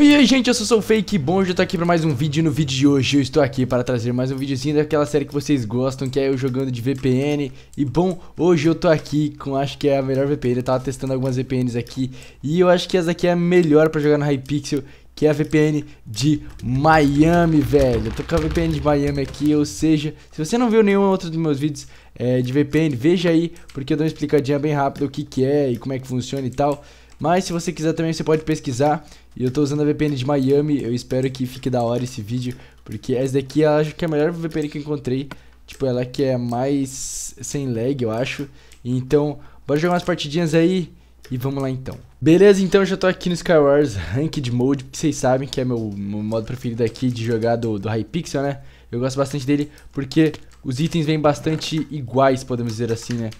Oi, gente, eu sou, o Fake, bom eu tô aqui para mais um vídeo e no vídeo de hoje eu estou aqui para trazer mais um videozinho daquela série que vocês gostam, que é eu jogando de VPN E bom, hoje eu tô aqui com acho que é a melhor VPN, eu tava testando algumas VPNs aqui E eu acho que essa aqui é a melhor para jogar no Hypixel, que é a VPN de Miami, velho. Eu tô com a VPN de Miami aqui, ou seja, se você não viu nenhum outro dos meus vídeos é, de VPN, veja aí, porque eu dou uma explicadinha bem rápida o que que é e como é que funciona e tal. Mas se você quiser também, você pode pesquisar. E eu tô usando a VPN de Miami, eu espero que fique da hora esse vídeo, porque essa daqui eu acho que é a melhor VPN que eu encontrei. Tipo, ela que é mais sem lag, eu acho. Então, bora jogar umas partidinhas aí e vamos lá então. Beleza, então eu já tô aqui no Skywars Ranked Mode, que vocês sabem que é meu, meu modo preferido aqui de jogar do, do Hypixel, né? Eu gosto bastante dele porque os itens vêm bastante iguais, podemos dizer assim, né?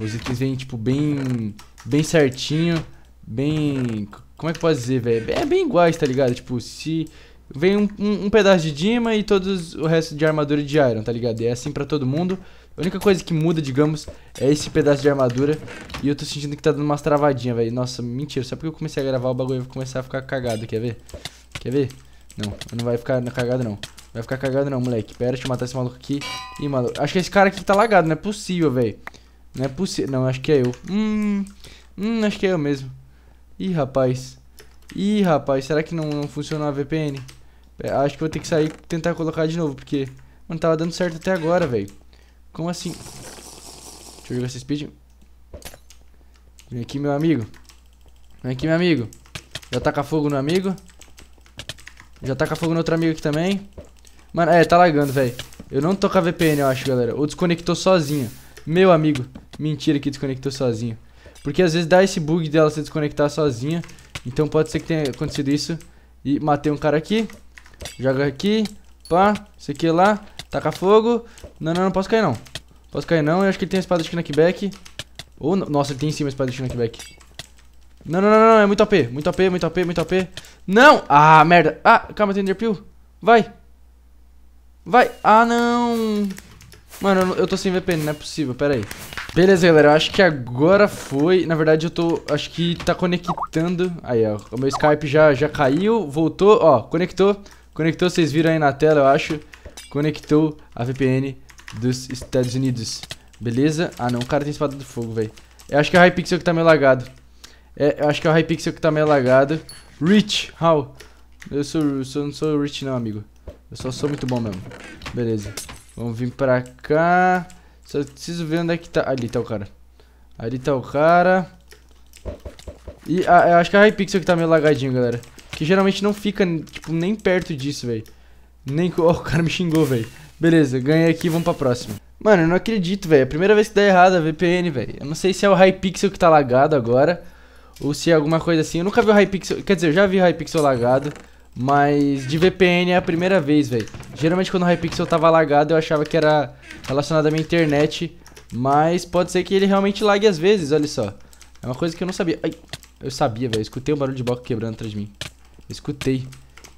Os itens vêm, tipo, bem, bem certinho. Bem. Como é que pode dizer, velho? É bem iguais, tá ligado? Tipo, se. Vem um, um, um pedaço de Dima e todos o resto de armadura de Iron, tá ligado? E é assim pra todo mundo. A única coisa que muda, digamos, é esse pedaço de armadura. E eu tô sentindo que tá dando umas travadinhas, velho. Nossa, mentira. Só porque eu comecei a gravar o bagulho vai começar a ficar cagado, quer ver? Quer ver? Não, não vai ficar cagado não. Vai ficar cagado não, moleque. Pera, deixa eu matar esse maluco aqui. Ih, maluco. Acho que esse cara aqui tá lagado, não é possível, velho. Não é possível. Não, acho que é eu. Hum. Hum, acho que é eu mesmo. Ih, rapaz. Ih, rapaz, será que não, não funcionou a VPN? É, acho que vou ter que sair e tentar colocar de novo, porque... Mano, tava dando certo até agora, velho. Como assim? Deixa eu jogar esse speed. Vem aqui, meu amigo. Vem aqui, meu amigo. Já taca fogo no amigo. Já taca fogo no outro amigo aqui também. Mano, é, tá lagando, velho. Eu não tô com a VPN, eu acho, galera. Ou desconectou sozinho. Meu amigo. Mentira que desconectou sozinho. Porque às vezes dá esse bug dela se desconectar sozinha. Então pode ser que tenha acontecido isso. E matei um cara aqui. Joga aqui. Pá. Isso aqui lá. Taca fogo. Não, não, não posso cair não. Posso cair não. Eu acho que ele tem a espada de knockback. Ou Nossa, ele tem em cima a espada de knockback. Não, não, não, não. É muito AP. Muito AP, muito AP, muito AP. Não! Ah, merda. Ah, calma, tem enderpeel. Vai. Vai. Ah, não. Mano, eu tô sem VPN. Não é possível. Pera aí. Beleza, galera, eu acho que agora foi. Na verdade, eu tô. Acho que tá conectando. Aí, ó. O meu Skype já, já caiu, voltou. Ó, conectou. Conectou, vocês viram aí na tela, eu acho. Conectou a VPN dos Estados Unidos. Beleza? Ah, não. O cara tem espada do fogo, velho. Eu acho que é o Hypixel que tá meio lagado. É, eu acho que é o Hypixel que tá meio lagado. Rich, how? Eu sou, eu sou, não sou rich não, amigo. Eu só sou muito bom mesmo. Beleza. Vamos vir pra cá. Só preciso ver onde é que tá. Ali tá o cara. Ali tá o cara. E ah, eu acho que é a Hypixel que tá meio lagadinho, galera. Que geralmente não fica, tipo, nem perto disso, velho. Nem... Oh, o cara me xingou, velho. Beleza, ganhei aqui, vamos pra próxima. Mano, eu não acredito, velho. É a primeira vez que dá errado a VPN, velho. Eu não sei se é o Hypixel que tá lagado agora. Ou se é alguma coisa assim. Eu nunca vi o Hypixel... Quer dizer, eu já vi o Hypixel lagado. Mas de VPN é a primeira vez, velho. Geralmente quando o Hypixel tava lagado eu achava que era relacionado à minha internet. Mas pode ser que ele realmente lague às vezes, olha só. É uma coisa que eu não sabia. Ai, eu sabia, velho. Escutei o um barulho de bloco quebrando atrás de mim. Eu escutei.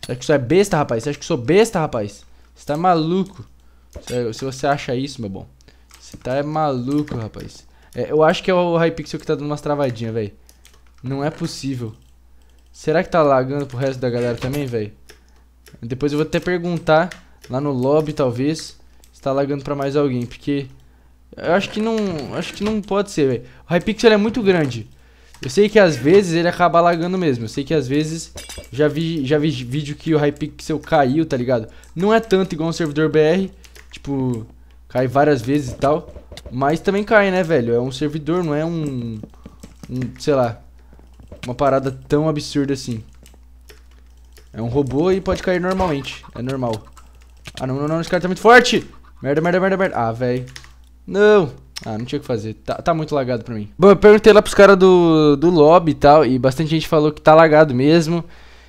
Você acha que isso é besta, rapaz? Você acha que sou besta, rapaz? Você tá maluco. Se você acha isso, meu bom. Você tá é maluco, rapaz. É, eu acho que é o Hypixel que tá dando umas travadinhas, velho. Não é possível. Será que tá lagando pro resto da galera também, velho? Depois eu vou até perguntar lá no lobby, talvez, se tá lagando pra mais alguém, porque... Eu acho que não, acho que não pode ser, velho. O Hypixel é muito grande. Eu sei que às vezes ele acaba lagando mesmo. Eu sei que às vezes já vi, já vi vídeo que o Hypixel caiu, tá ligado? Não é tanto igual um servidor BR, tipo, cai várias vezes e tal, mas também cai, né, velho? É um servidor, não é um, um sei lá, uma parada tão absurda assim. É um robô e pode cair normalmente. É normal. Ah, não, não, não. Esse cara tá muito forte. Merda, merda, merda, merda. Ah, velho. Não. Ah, não tinha o que fazer. Tá, tá muito lagado pra mim. Bom, eu perguntei lá pros caras do, do lobby e tal. E bastante gente falou que tá lagado mesmo.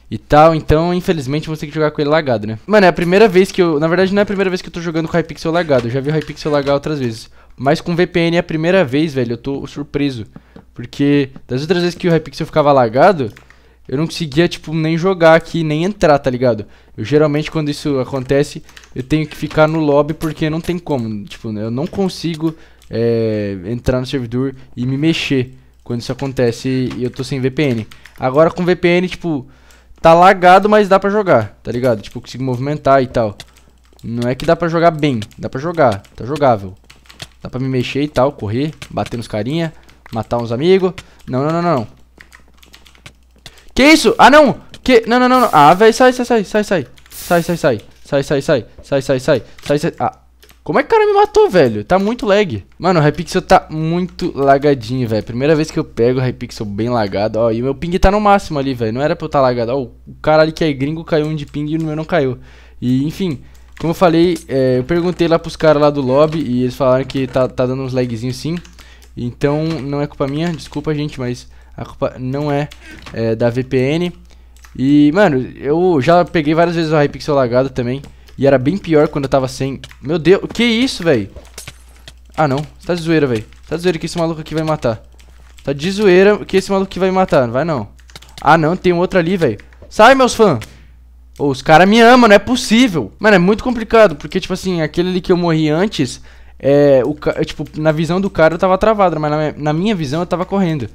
E tal, então infelizmente vou ter que jogar com ele lagado, né? Mano, é a primeira vez que eu... Na verdade não é a primeira vez que eu tô jogando com Hypixel lagado. Eu já vi o Hypixel lagar outras vezes. Mas com VPN é a primeira vez, velho. Eu tô surpreso. Porque das outras vezes que o Hypixel ficava lagado, eu não conseguia, tipo, nem jogar aqui, nem entrar, tá ligado? Eu geralmente, quando isso acontece, eu tenho que ficar no lobby porque não tem como. Tipo, eu não consigo é, entrar no servidor e me mexer quando isso acontece e eu tô sem VPN. Agora com VPN, tipo, tá lagado, mas dá pra jogar, tá ligado? Tipo, consigo movimentar e tal. Não é que dá pra jogar bem, dá pra jogar, tá jogável. Dá pra me mexer e tal, correr, bater nos carinha. Matar uns amigos. Não, não, não, não. Que isso? Ah, não! Que... Não, não, não, não. Ah, velho, sai, sai, sai, sai, sai. Sai, sai, sai. Sai, sai, sai. Sai, sai, sai. Sai, sai. Ah. Como é que o cara me matou, velho? Tá muito lag. Mano, o Hypixel tá muito lagadinho, velho. Primeira vez que eu pego o Hypixel bem lagado. Ó, e o meu ping tá no máximo ali, velho. Não era pra eu estar tá lagado. Ó, o cara ali que é gringo caiu um de ping e o meu não caiu. E, enfim... Como eu falei, é, eu perguntei lá pros caras lá do lobby e eles falaram que tá, tá dando uns lagzinhos sim. Então, não é culpa minha, desculpa, gente, mas a culpa não é, é da VPN. E, mano, eu já peguei várias vezes o Hypixel lagado também. E era bem pior quando eu tava sem... Meu Deus, que isso, velho? Ah, não. tá de zoeira, velho. Tá de zoeira que esse maluco aqui vai matar. Tá de zoeira que esse maluco aqui vai matar. Não vai, não. Ah, não. Tem outro ali, velho. Sai, meus fãs. Oh, os caras me amam, não é possível. Mano, é muito complicado, porque, tipo assim, aquele ali que eu morri antes, é, o, é, tipo, na visão do cara eu tava travado, mas na minha, na minha visão eu tava correndo.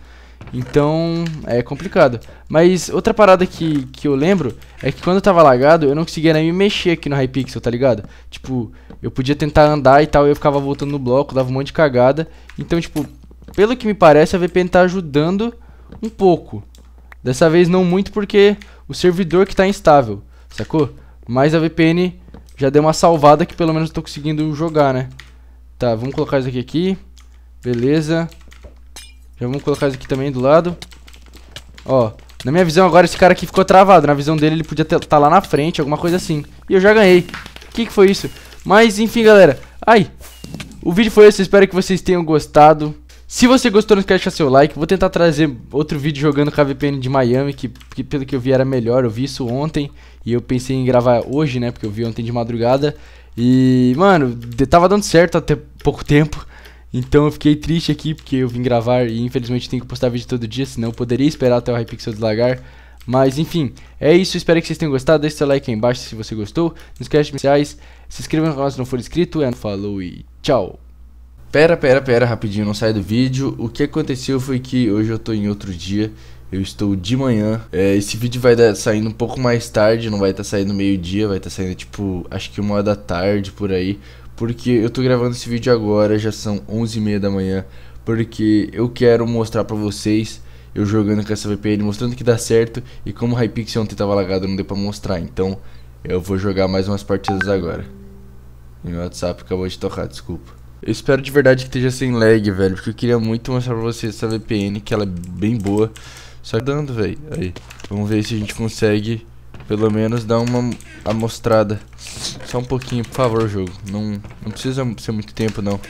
Então, é complicado. Mas outra parada que, que eu lembro é que quando eu tava lagado, eu não conseguia nem me mexer aqui no Hypixel, tá ligado? Tipo, eu podia tentar andar e tal, e eu ficava voltando no bloco, dava um monte de cagada. Então, tipo, pelo que me parece, a VPN tá ajudando um pouco. Dessa vez não muito porque o servidor que tá instável, sacou? Mas a VPN já deu uma salvada que pelo menos eu tô conseguindo jogar, né? Tá, vamos colocar isso aqui aqui. Beleza. Já vamos colocar isso aqui também do lado. Ó, na minha visão agora esse cara aqui ficou travado. Na visão dele ele podia estar tá lá na frente, alguma coisa assim. E eu já ganhei. O que, que foi isso? Mas enfim, galera. Ai, o vídeo foi esse. Espero que vocês tenham gostado. Se você gostou, não esquece de deixar seu like. Vou tentar trazer outro vídeo jogando com a VPN de Miami, que, que, pelo que eu vi era melhor. Eu vi isso ontem e eu pensei em gravar hoje, né? Porque eu vi ontem de madrugada. E, mano, tava dando certo até pouco tempo. Então eu fiquei triste aqui porque eu vim gravar e infelizmente tenho que postar vídeo todo dia, senão eu poderia esperar até o Hypixel deslagar. Mas enfim, é isso, espero que vocês tenham gostado, deixe seu like aí embaixo se você gostou, não esquece de sociais, se inscreva no canal se não for inscrito, é falou e tchau! Pera, pera, pera, rapidinho, não sai do vídeo, o que aconteceu foi que hoje eu tô em outro dia eu estou de manhã. É, esse vídeo vai estar saindo um pouco mais tarde, não vai estar tá saindo meio-dia, vai estar tá saindo tipo, acho que uma hora da tarde por aí. Porque eu estou gravando esse vídeo agora, já são 11h30 da manhã. Porque eu quero mostrar pra vocês eu jogando com essa VPN, mostrando que dá certo. E como o Hypixel ontem tava lagado, não deu pra mostrar. Então eu vou jogar mais umas partidas agora. meu WhatsApp acabou de tocar, desculpa. Eu espero de verdade que esteja sem lag, velho, porque eu queria muito mostrar pra vocês essa VPN, que ela é bem boa. Só tá dando, velho. Aí. Vamos ver se a gente consegue pelo menos dar uma amostrada. Só um pouquinho, por favor, jogo. Não, não precisa ser muito tempo, não.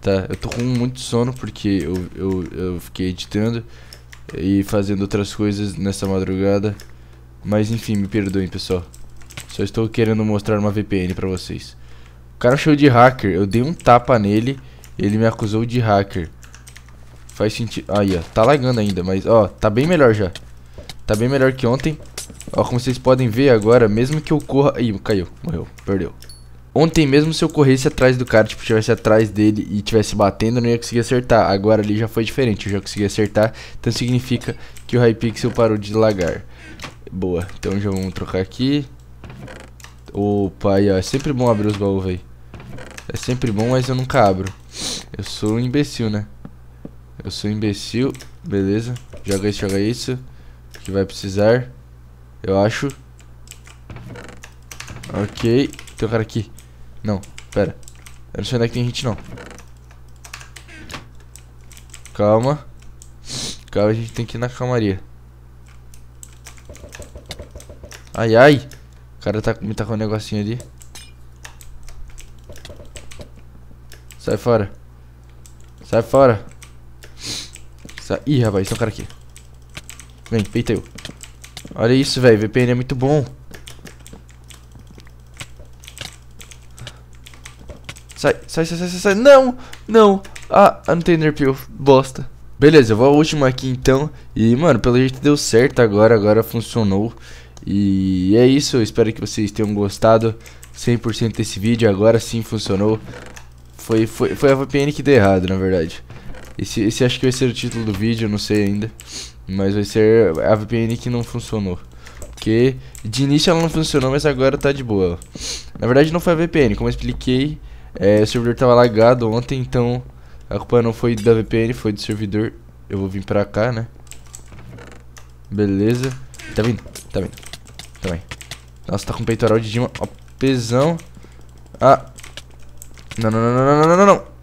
Tá, eu tô com muito sono porque eu, eu, eu fiquei editando e fazendo outras coisas nessa madrugada. Mas enfim, me perdoem, pessoal. Só estou querendo mostrar uma VPN pra vocês. O cara show de hacker. Eu dei um tapa nele ele me acusou de hacker. Faz sentido. Aí, ó. Tá lagando ainda, mas, ó, tá bem melhor já. Tá bem melhor que ontem. Ó, como vocês podem ver agora, mesmo que eu corra... Ih, caiu. Morreu. Perdeu. Ontem mesmo se eu corresse atrás do cara, tipo, tivesse atrás dele e tivesse batendo, eu não ia conseguir acertar. Agora ali já foi diferente, eu já consegui acertar. Então significa que o Hypixel parou de lagar. Boa, então já vamos trocar aqui. Opa, aí ó, é sempre bom abrir os baús, velho. É sempre bom, mas eu nunca abro. Eu sou um imbecil, né? Eu sou imbecil. Beleza. Joga isso, joga isso. Que vai precisar. Eu acho. Ok. Tem um cara aqui. Não, pera. Eu não sei onde é que tem gente, não. Calma. Calma, a gente tem que ir na calmaria. Ai, ai. O cara tá, me tá com um negocinho ali. Sai fora. Sai fora passar. Tá. Ih, rapaz, tem um cara aqui. Vem, peita eu. Olha isso, velho. VPN é muito bom. Sai, sai, sai, sai, sai. Não, não. Ah, não tem Enderpeel, Bosta. Beleza, eu vou a última aqui então. E, mano, pelo jeito deu certo agora. Agora funcionou. E é isso. Eu espero que vocês tenham gostado 100% desse vídeo. Agora sim funcionou. Foi, foi, foi a VPN que deu errado, na verdade. Esse, esse acho que vai ser o título do vídeo, não sei ainda. Mas vai ser a VPN que não funcionou. Porque de início ela não funcionou, mas agora tá de boa. Na verdade não foi a VPN, como eu expliquei, é, o servidor tava lagado ontem, então a culpa não foi da VPN, foi do servidor. Eu vou vir pra cá, né? Beleza. Tá vindo, tá vindo. Tá bem. Nossa, tá com peitoral de Dima. Ó, pesão. Ah. Não, não, não, não, não, não, não, não.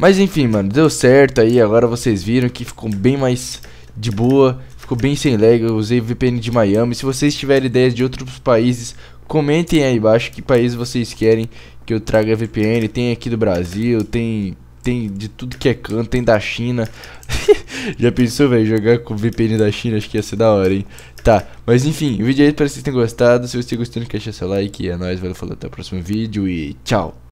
Mas enfim, mano, deu certo aí. Agora vocês viram que ficou bem mais de boa. Ficou bem sem lag. Eu usei VPN de Miami. Se vocês tiverem ideias de outros países, comentem aí embaixo que país vocês querem que eu traga VPN. Tem aqui do Brasil, tem tem de tudo que é canto, tem da China. Já pensou, velho, jogar com VPN da China? Acho que ia ser da hora, hein? Tá, mas enfim, o vídeo é isso, espero que vocês tenham gostado. Se você gostou, não esqueça seu like. É nóis, valeu, falou, até o próximo vídeo e tchau!